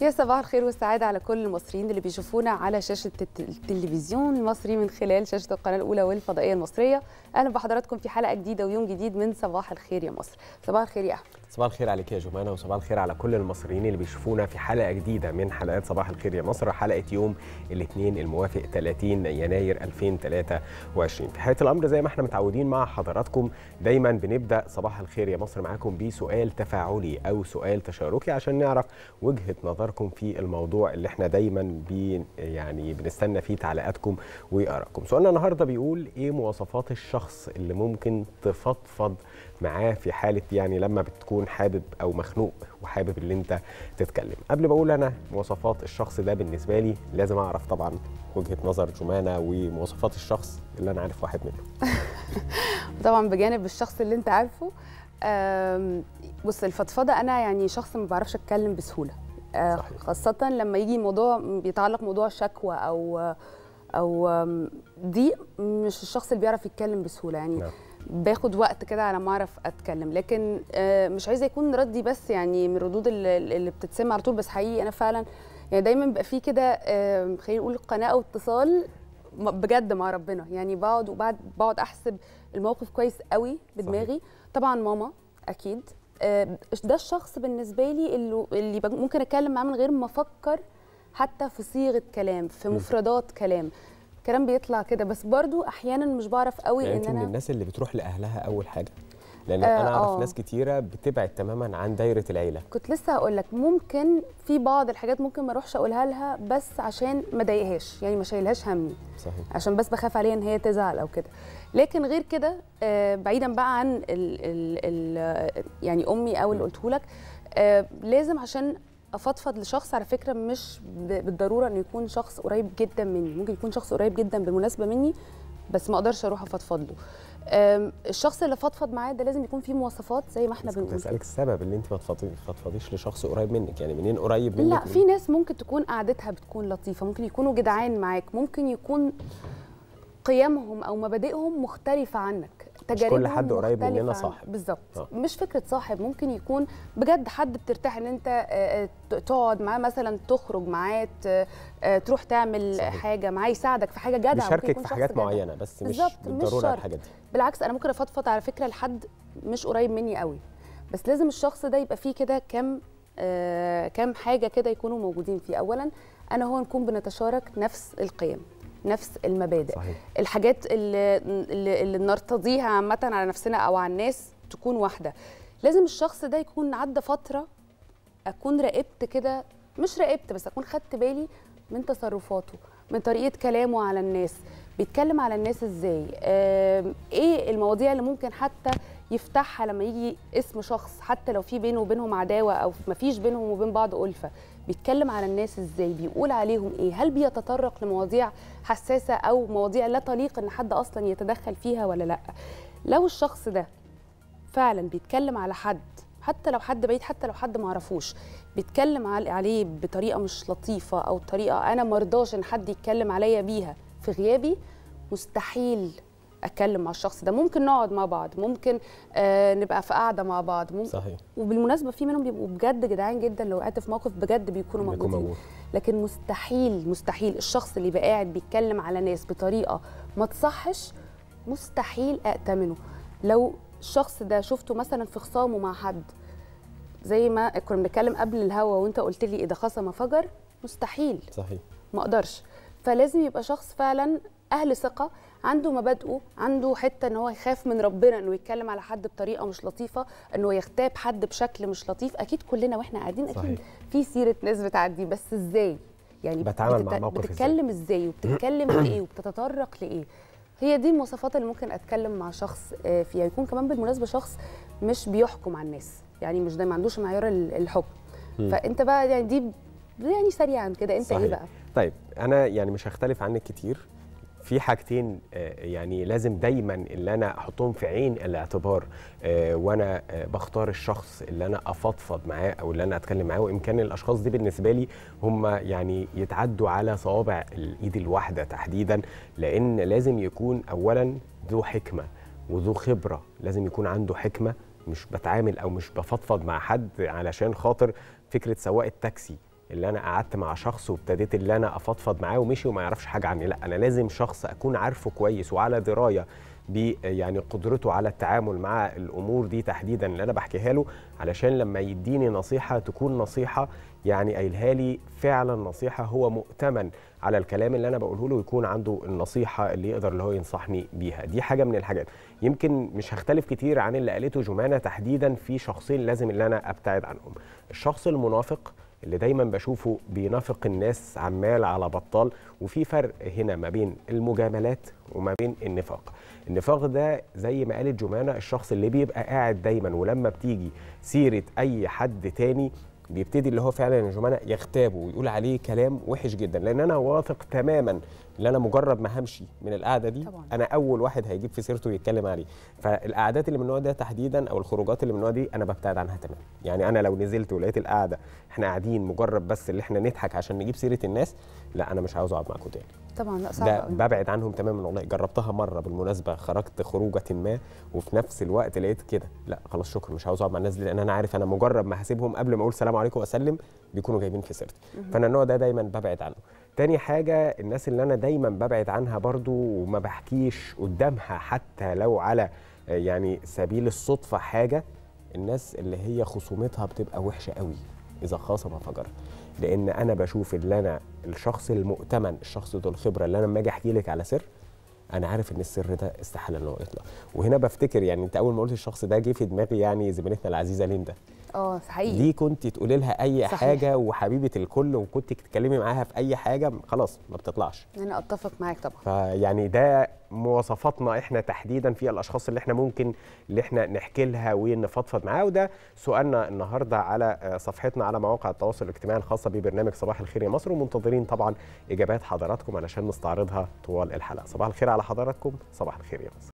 يا صباح الخير والسعادة على كل المصريين اللي بيشوفونا على شاشة التلفزيون المصري من خلال شاشة القناة الأولى والفضائية المصرية أهلا بحضراتكم في حلقة جديدة ويوم جديد من صباح الخير يا مصر صباح الخير يا أحمد صباح الخير عليك يا جمانه وصباح الخير على كل المصريين اللي بيشوفونا في حلقه جديده من حلقات صباح الخير يا مصر حلقه يوم الاثنين الموافق 30 يناير 2023 في حياه الامر زي ما احنا متعودين مع حضراتكم دايما بنبدا صباح الخير يا مصر معاكم بسؤال تفاعلي او سؤال تشاركي عشان نعرف وجهه نظركم في الموضوع اللي احنا دايما بي يعني بنستنى فيه تعليقاتكم وارائكم سؤالنا النهارده بيقول ايه مواصفات الشخص اللي ممكن تفضفض معاه في حاله يعني لما بتكون حابب او مخنوق وحابب اللي انت تتكلم قبل ما اقول انا مواصفات الشخص ده بالنسبه لي لازم اعرف طبعا وجهه نظر جمانه ومواصفات الشخص اللي انا عارف واحد منهم طبعا بجانب الشخص اللي انت عارفه بص الفضفضه انا يعني شخص ما بعرفش اتكلم بسهوله آه، صحيح. خاصه لما يجي موضوع بيتعلق موضوع شكوى او او دي مش الشخص اللي بيعرف يتكلم بسهوله يعني نعم. باخد وقت كده على ما اعرف اتكلم لكن آه، مش عايزه يكون ردي بس يعني من الردود اللي بتتسمع على طول بس حقيقي انا فعلا يعني دايما بيبقى في كده آه، خلينا نقول او واتصال بجد مع ربنا يعني بقعد وبعد بقعد احسب الموقف كويس قوي بدماغي طبعا ماما اكيد آه، ده الشخص بالنسبه لي اللي, اللي ممكن اتكلم معاه من غير ما افكر حتى في صيغه كلام في مفردات كلام كلام بيطلع كده بس برضو احيانا مش بعرف قوي يعني ان انا من الناس اللي بتروح لاهلها اول حاجه لان آه انا اعرف آه. ناس كتيره بتبعد تماما عن دايره العيله كنت لسه هقول لك ممكن في بعض الحاجات ممكن ما اروحش اقولها لها بس عشان ما اضايقهاش يعني ما شايلهاش همي صحيح عشان بس بخاف عليها ان هي تزعل او كده لكن غير كده آه بعيدا بقى عن الـ الـ الـ يعني امي او اللي قلته لك آه لازم عشان افضفض لشخص على فكره مش بالضروره انه يكون شخص قريب جدا مني ممكن يكون شخص قريب جدا بالمناسبه مني بس ما اقدرش اروح افضفض له الشخص اللي فضفض معايا ده لازم يكون فيه مواصفات زي ما احنا بنقول اسالك السبب اللي انت ما تفضفضيش لشخص قريب منك يعني منين قريب منك لا في ناس ممكن تكون قعدتها بتكون لطيفه ممكن يكونوا جدعان معاك ممكن يكون قيمهم او مبادئهم مختلفه عنك تجارب كل حد قريب مننا صاحب بالظبط آه. مش فكره صاحب ممكن يكون بجد حد بترتاح ان انت آه، آه، تقعد معاه مثلا تخرج معاه تروح تعمل صحيح. حاجه معاه يساعدك في حاجه جدع مشاركك في حاجات جدع. معينه بس مش بالضروره الحاجات دي بالعكس انا ممكن افضفض على فكره لحد مش قريب مني قوي بس لازم الشخص ده يبقى فيه كده كم آه كم حاجه كده يكونوا موجودين فيه اولا انا هو نكون بنتشارك نفس القيم نفس المبادئ صحيح. الحاجات اللي, اللي نرتضيها عامه على نفسنا او على الناس تكون واحده لازم الشخص ده يكون عدى فتره اكون راقبت كده مش راقبت بس اكون خدت بالي من تصرفاته من طريقه كلامه على الناس بيتكلم على الناس ازاي ايه المواضيع اللي ممكن حتى يفتحها لما يجي اسم شخص حتى لو في بينه وبينهم عداوه او ما فيش بينهم وبين بعض ألفة بيتكلم على الناس ازاي بيقول عليهم ايه هل بيتطرق لمواضيع حساسه او مواضيع لا تليق ان حد اصلا يتدخل فيها ولا لا لو الشخص ده فعلا بيتكلم على حد حتى لو حد بعيد حتى لو حد معرفوش بيتكلم عليه بطريقه مش لطيفه او طريقه انا مرضاش ان حد يتكلم عليا بيها في غيابي مستحيل اتكلم مع الشخص ده ممكن نقعد مع بعض ممكن آه نبقى في قاعده مع بعض ممكن صحيح وبالمناسبه في منهم بيبقوا بجد جدعان جدا لو قعدت في موقف بجد بيكونوا موجودين موجود. لكن مستحيل مستحيل الشخص اللي يبقى قاعد بيتكلم على ناس بطريقه ما تصحش مستحيل ائتمنه لو الشخص ده شفته مثلا في خصامه مع حد زي ما كنا بنتكلم قبل الهوا وانت قلت لي اذا خصم فجر مستحيل صحيح ما اقدرش فلازم يبقى شخص فعلا اهل ثقه عنده مبادئه عنده حته ان هو يخاف من ربنا انه يتكلم على حد بطريقه مش لطيفه انه يغتاب حد بشكل مش لطيف اكيد كلنا واحنا قاعدين اكيد في سيره ناس بتعدي بس ازاي يعني بتعامل بتت... مع موقف بتتكلم ازاي, إزاي وبتتكلم ايه وبتتطرق لايه هي دي المواصفات اللي ممكن اتكلم مع شخص آه، فيها يكون كمان بالمناسبه شخص مش بيحكم على الناس يعني مش دايما ما عندوش معيار الحكم فانت بقى يعني دي يعني سريعا كده انت إيه صحيح. ايه بقى طيب انا يعني مش هختلف عنك كتير في حاجتين آه، يعني لازم دايما اللي انا احطهم في عين الاعتبار آه، وانا آه، بختار الشخص اللي انا افضفض معاه او اللي انا اتكلم معاه وامكان الاشخاص دي بالنسبه لي هم يعني يتعدوا على صوابع الايد الواحده تحديدا لان لازم يكون اولا ذو حكمه وذو خبره لازم يكون عنده حكمه مش بتعامل او مش بفضفض مع حد علشان خاطر فكره سواق التاكسي اللي انا قعدت مع شخص وابتديت اللي انا افضفض معاه ومشي وما يعرفش حاجه عني لا انا لازم شخص اكون عارفه كويس وعلى درايه ب يعني قدرته على التعامل مع الامور دي تحديدا اللي انا بحكيها له علشان لما يديني نصيحه تكون نصيحه يعني قايلها لي فعلا نصيحه هو مؤتمن على الكلام اللي انا بقوله له ويكون عنده النصيحه اللي يقدر اللي هو ينصحني بيها دي حاجه من الحاجات يمكن مش هختلف كتير عن اللي قالته جمانه تحديدا في شخصين لازم اللي انا ابتعد عنهم الشخص المنافق اللي دايما بشوفه بينافق الناس عمال على بطال وفي فرق هنا ما بين المجاملات وما بين النفاق النفاق ده زي ما قالت جمانة الشخص اللي بيبقى قاعد دايما ولما بتيجي سيرة أي حد تاني بيبتدي اللي هو فعلا يا جمانة يغتابه ويقول عليه كلام وحش جدا لان انا واثق تماما ان انا مجرد ما همشي من القعده دي طبعا. انا اول واحد هيجيب في سيرته ويتكلم عليه فالقعدات اللي من النوع ده تحديدا او الخروجات اللي من النوع دي انا ببتعد عنها تماما يعني انا لو نزلت ولقيت القعده احنا قاعدين مجرد بس اللي احنا نضحك عشان نجيب سيره الناس لا انا مش عاوز اقعد معاكم تاني طبعا لا صعب ده ببعد عنهم تماما والله جربتها مره بالمناسبه خرجت خروجه ما وفي نفس الوقت لقيت كده لا خلاص شكرا مش عاوز اقعد مع الناس دي لان انا عارف انا مجرد ما هسيبهم قبل ما اقول سلام عليكم واسلم بيكونوا جايبين في سيرتي فانا النوع ده دايما ببعد عنه تاني حاجه الناس اللي انا دايما ببعد عنها برضو وما بحكيش قدامها حتى لو على يعني سبيل الصدفه حاجه الناس اللي هي خصومتها بتبقى وحشه قوي اذا خاصم فجر لان انا بشوف اللي انا الشخص المؤتمن الشخص ذو الخبره اللي انا لما اجي احكي لك على سر انا عارف ان السر ده استحاله ان هو يطلع وهنا بفتكر يعني انت اول ما قلت الشخص ده جه في دماغي يعني زميلتنا العزيزه ليندا اه حقيقي دي كنت تقولي لها اي صحيح. حاجه وحبيبه الكل وكنت تتكلمي معاها في اي حاجه خلاص ما بتطلعش انا اتفق معاك طبعا فيعني ده مواصفاتنا احنا تحديدا في الاشخاص اللي احنا ممكن اللي احنا نحكي لها ونفضفض معاها وده سؤالنا النهارده على آه، صفحتنا على مواقع التواصل الاجتماعي الخاصه ببرنامج صباح الخير يا مصر ومنتظرين طبعا اجابات حضراتكم علشان نستعرضها طوال الحلقه صباح الخير على حضراتكم صباح الخير يا مصر